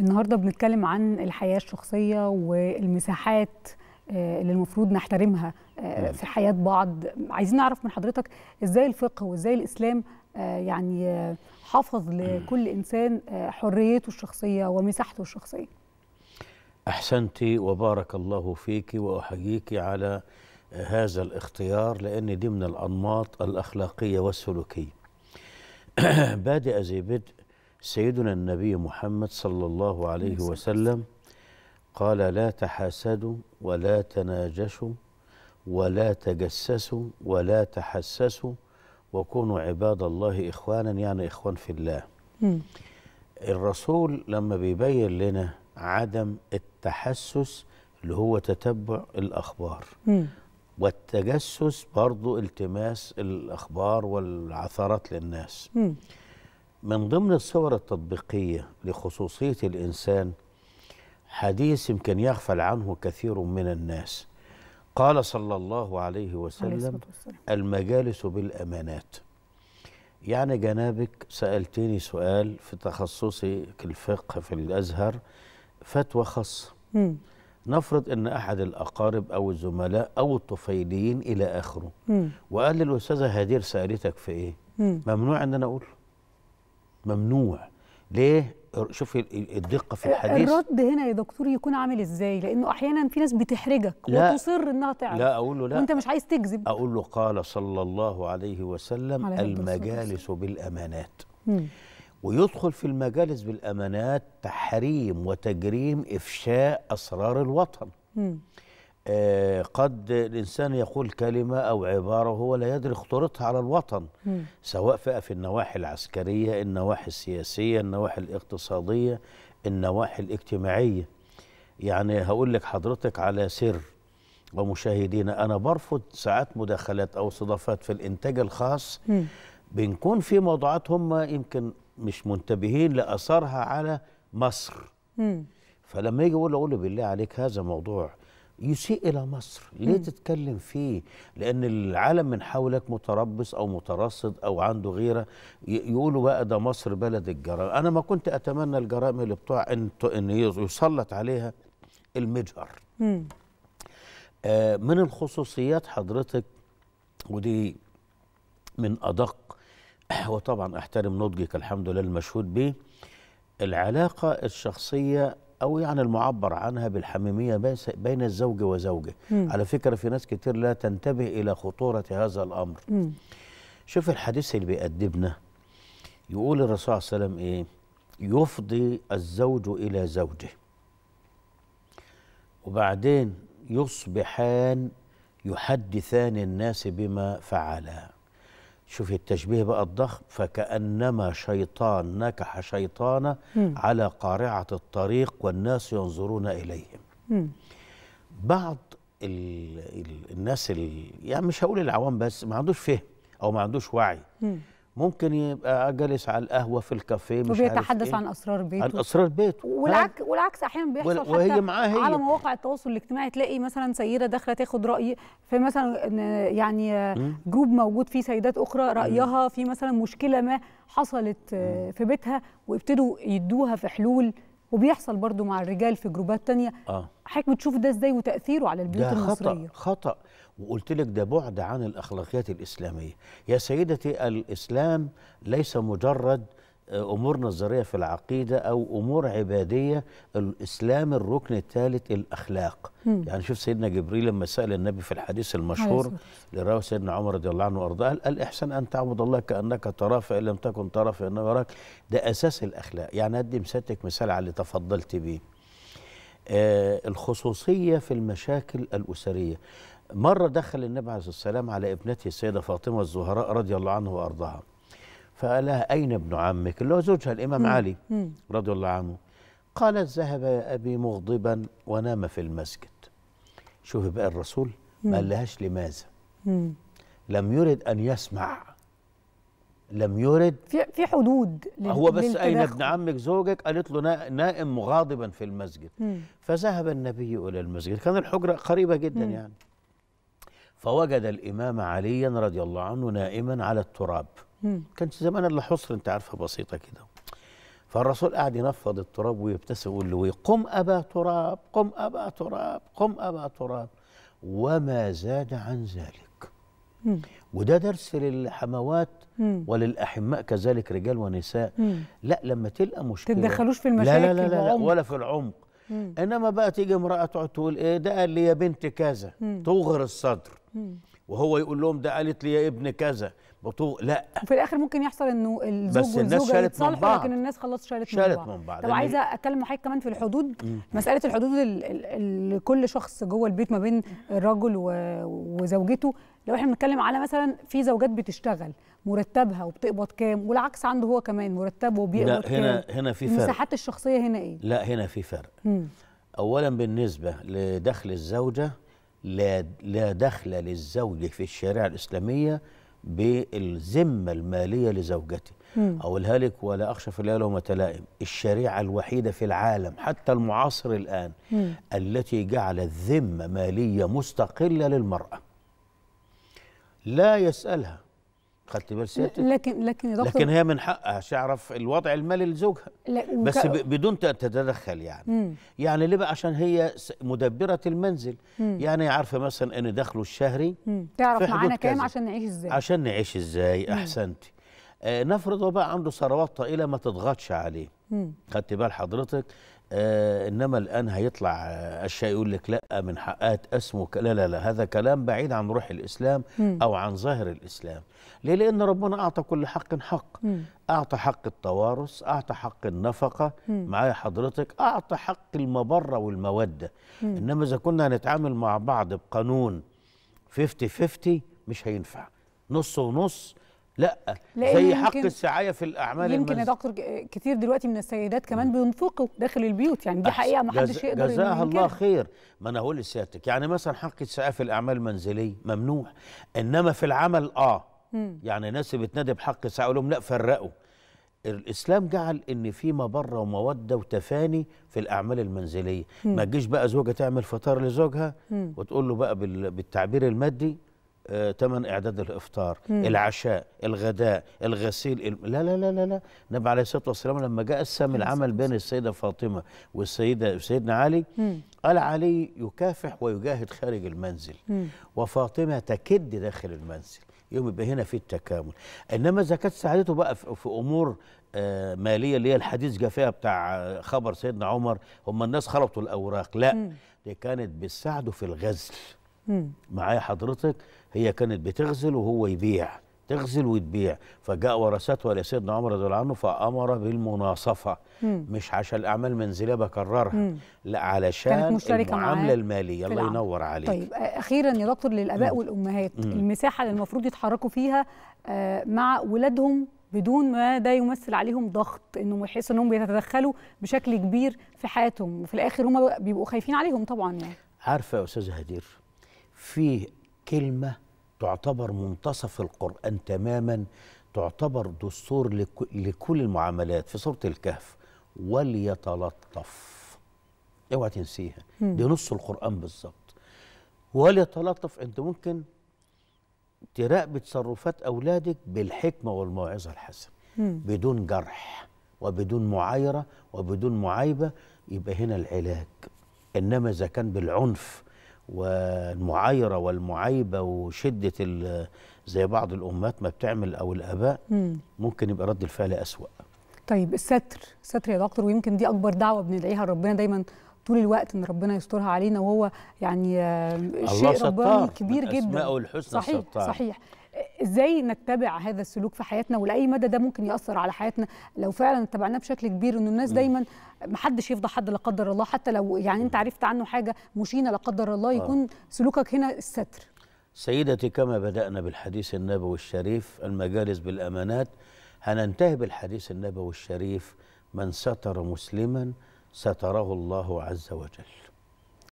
النهارده بنتكلم عن الحياه الشخصيه والمساحات آه، اللي المفروض نحترمها آه، في حياه بعض عايزين نعرف من حضرتك ازاي الفقه وازاي الاسلام آه، يعني حافظ لكل انسان حريته الشخصيه ومساحته الشخصيه احسنت وبارك الله فيك واحييك على هذا الاختيار لان دي من الانماط الاخلاقيه والسلوكيه بادئ ذي بدء سيدنا النبي محمد صلى الله عليه وسلم قال لا تحاسدوا ولا تناجشوا ولا تجسسوا ولا تحسسوا وكونوا عباد الله إخوانا يعني إخوان في الله الرسول لما بيبين لنا عدم التحسس اللي هو تتبع الأخبار والتجسس برضو التماس الأخبار والعثرات للناس من ضمن الصور التطبيقية لخصوصية الإنسان حديث يمكن يغفل عنه كثير من الناس قال صلى الله عليه وسلم المجالس بالأمانات يعني جنابك سألتني سؤال في تخصصي الفقه في الأزهر فتوى خاصة نفرض أن أحد الأقارب أو الزملاء أو الطفيليين إلى آخره وقال للأستاذة هدير سألتك في إيه ممنوع أن أنا أقوله ممنوع ليه شوف الدقه في الحديث الرد هنا يا دكتور يكون عامل ازاي لانه احيانا في ناس بتحرجك لا وتصر انها تعرف لا اقول له لا وانت مش عايز تكذب اقول له قال صلى الله عليه وسلم عليه المجالس بالامانات ويدخل في المجالس بالامانات تحريم وتجريم افشاء اسرار الوطن م. آه، قد الإنسان يقول كلمة أو عبارة وهو لا يدري خطورتها على الوطن م. سواء في النواحي العسكرية النواحي السياسية النواحي الاقتصادية النواحي الاجتماعية يعني هقول لك حضرتك على سر ومشاهدينا أنا برفض ساعات مداخلات أو صدفات في الإنتاج الخاص م. بنكون في موضوعات هم يمكن مش منتبهين لأثرها على مصر م. فلما يجي يقول له بالله عليك هذا موضوع يسيء إلى مصر ليه مم. تتكلم فيه لأن العالم من حولك متربص أو مترصد أو عنده غيرة يقولوا بقى ده مصر بلد الجرائم أنا ما كنت أتمنى الجرائم اللي بتوع أن, إن يسلط عليها المجهر آه من الخصوصيات حضرتك ودي من أدق وطبعا أحترم نضجك الحمد لله المشهود به العلاقة الشخصية أو يعني المعبر عنها بالحميمية بين الزوج وزوجه مم. على فكرة في ناس كتير لا تنتبه إلى خطورة هذا الأمر مم. شوف الحديث اللي بيأدبنا يقول الرسول صلى الله عليه وسلم إيه يفضي الزوج إلى زوجه وبعدين يصبحان يحدثان الناس بما فعلا شوفي التشبيه بقى الضخم فكأنما شيطان نكح شيطانة مم. على قارعة الطريق والناس ينظرون إليهم مم. بعض الـ الـ الناس ال يعني مش هقول العوام بس ما عندوش فهم أو ما عندوش وعي مم. ممكن يبقى جالس على القهوه في الكافيه مش وبيتحدث إيه؟ عن اسرار بيته عن اسرار بيته والعكس والعكس احيانا بيحصل وهي حتى معاه على مواقع التواصل الاجتماعي تلاقي مثلا سيده داخله تاخد راي في مثلا يعني جروب موجود فيه سيدات اخرى رايها في مثلا مشكله ما حصلت في بيتها وابتدوا يدوها في حلول وبيحصل برضو مع الرجال في جروبات تانية آه. حضرتك بتشوف ده ازاي وتاثيره على البيوت ده المصريه خطا خطا وقلت لك ده بعد عن الأخلاقيات الإسلامية يا سيدتي الإسلام ليس مجرد آه، أمور نظرية في العقيدة أو أمور عبادية الإسلام الركن الثالث الأخلاق م. يعني شوف سيدنا جبريل لما سأل النبي في الحديث المشهور لراوي سيدنا عمر رضي الله عنه وأرضاه قال الإحسان أن تعبد الله كأنك تراه فإن لم تكن تراه فإنه يراك ده أساس الأخلاق يعني أدي مساتك مثال على اللي تفضلت بيه آه الخصوصية في المشاكل الأسرية مرة دخل النبي عليه السلام على ابنته السيدة فاطمة الزهراء رضي الله عنه وأرضاها فقال لها أين ابن عمك اللي هو زوجها الإمام مم. علي رضي الله عنه قالت ذهب يا أبي مغضبا ونام في المسجد شوف بقى الرسول ما قالهاش لماذا مم. لم يرد أن يسمع لم يرد في في حدود هو بس اين ابن عمك زوجك قالت له نائم مغاضبا في المسجد مم. فذهب النبي الى المسجد كان الحجره قريبه جدا مم. يعني فوجد الإمام عليا رضي الله عنه نائما على التراب كانت زمان الا حصر انت عارفه بسيطه كده فالرسول قاعد ينفض التراب ويبتسم ويقول له إيه؟ قم ابا تراب قم ابا تراب قم ابا تراب وما زاد عن ذلك وده درس للحموات مم. وللاحماء كذلك رجال ونساء مم. لا لما تلقى مشكله تتدخلوش في المشاكل لا لا لا, لا, لا ولا في العمق مم. انما بقى تيجي امراه تقعد تقول ايه ده قال لي يا بنت كذا توغر الصدر مم. وهو يقول لهم ده قالت لي يا ابن كذا بطوق لا وفي الاخر ممكن يحصل انه الزوج بس الناس شالت من بعض لكن الناس خلاص شالت, شالت من بعض من بعض طب عايزه اتكلم معاك كمان في الحدود مم. مساله الحدود اللي كل شخص جوه البيت ما بين الرجل وزوجته لو احنا بنتكلم على مثلا في زوجات بتشتغل مرتبها وبتقبض كام والعكس عنده هو كمان مرتبه وبيقبض كام هنا هنا في فرق المساحات الشخصيه هنا ايه لا هنا في فرق مم. اولا بالنسبه لدخل الزوجه لا لا دخل للزوج في الشريعه الاسلاميه بالذمه الماليه لزوجته اقولها لك ولا اخشى في الليل وما تلائم الشريعه الوحيده في العالم حتى المعاصر الان مم. التي جعلت ذمه ماليه مستقله للمراه لا يسألها خدت بال لكن لكن لكن لكن هي من حقها تعرف الوضع المالي لزوجها بس بدون تتدخل يعني مم. يعني ليه بقى عشان هي مدبره المنزل مم. يعني عارفه مثلا ان دخله الشهري مم. تعرف معانا كام عشان نعيش ازاي عشان نعيش ازاي احسنتي آه نفرض هو بقى عنده ثروات طائله ما تضغطش عليه خدت بال حضرتك آه انما الان هيطلع اشياء آه، يقول لك لا من حقها اسمك لا لا لا هذا كلام بعيد عن روح الاسلام م. او عن ظاهر الاسلام ليه لان ربنا اعطى كل حق حق م. اعطى حق التوارث اعطى حق النفقه معايا حضرتك اعطى حق المبره والموده م. انما اذا كنا هنتعامل مع بعض بقانون 50 50 مش هينفع نص ونص لا زي حق السعايه في الاعمال يمكن يا دكتور كتير دلوقتي من السيدات كمان بينفقوا داخل البيوت يعني دي حقيقه ما حدش يقدر جزاها الله خير ما انا هقول لسيادتك يعني مثلا حق السعايه في الاعمال المنزليه ممنوع انما في العمل اه م. يعني ناس بتنادي بحق السعايه يقول لهم لا فرقوا الاسلام جعل ان في مبره وموده وتفاني في الاعمال المنزليه م. ما تجيش بقى زوجه تعمل فطار لزوجها م. وتقول له بقى بالتعبير المادي ثمن آه، اعداد الافطار مم. العشاء الغداء الغسيل لا لا لا لا لا النبي عليه الصلاه والسلام لما جاء قسم العمل بين السيده فاطمه والسيده سيدنا علي مم. قال علي يكافح ويجاهد خارج المنزل مم. وفاطمه تكد داخل المنزل يوم يبقى هنا في التكامل انما اذا كانت سعادته بقى في امور آه ماليه اللي هي الحديث جاء فيها بتاع خبر سيدنا عمر هم الناس خلطوا الاوراق لا دي كانت بتساعده في الغزل معايا حضرتك هي كانت بتغزل وهو يبيع تغزل وتبيع فجاء ورثته لسيدنا سيدنا عمر رضي الله عنه فامر بالمناصفه مم. مش عشان الاعمال منزليه بكررها مم. لا علشان المعامله الماليه الله ينور عليك طيب اخيرا يا دكتور للاباء مم. والامهات مم. المساحه اللي المفروض يتحركوا فيها آه مع ولادهم بدون ما ده يمثل عليهم ضغط انهم يحسوا انهم بيتدخلوا بشكل كبير في حياتهم وفي الاخر هم بيبقوا خايفين عليهم طبعا يعني عارفه يا استاذه هدير فيه كلمة تعتبر منتصف القرآن تماما تعتبر دستور لكل المعاملات في سورة الكهف وليتلطف اوعى تنسيها دي نص القرآن بالظبط وليتلطف انت ممكن تراقب تصرفات أولادك بالحكمة والموعظة الحسنة بدون جرح وبدون معايرة وبدون معايبة يبقى هنا العلاج إنما إذا كان بالعنف والمعايرة والمعايبة وشدة زي بعض الأمهات ما بتعمل أو الآباء ممكن يبقى رد الفعل أسوأ طيب الستر الستر يا دكتور ويمكن دي أكبر دعوة بندعيها ربنا دايما طول الوقت ان ربنا يسترها علينا وهو يعني آه، شيء رباني كبير جدا اسماءه الحسنى صحيح الستار. صحيح ازاي نتبع هذا السلوك في حياتنا ولاي مدى ده ممكن ياثر على حياتنا لو فعلا اتبعناه بشكل كبير انه الناس دايما ما حدش يفضح حد لا قدر الله حتى لو يعني انت عرفت عنه حاجه مشينه لا قدر الله آه. يكون سلوكك هنا الستر سيدتي كما بدانا بالحديث النبوي الشريف المجالس بالامانات هننتهي بالحديث النبوي الشريف من ستر مسلما ستره الله عز وجل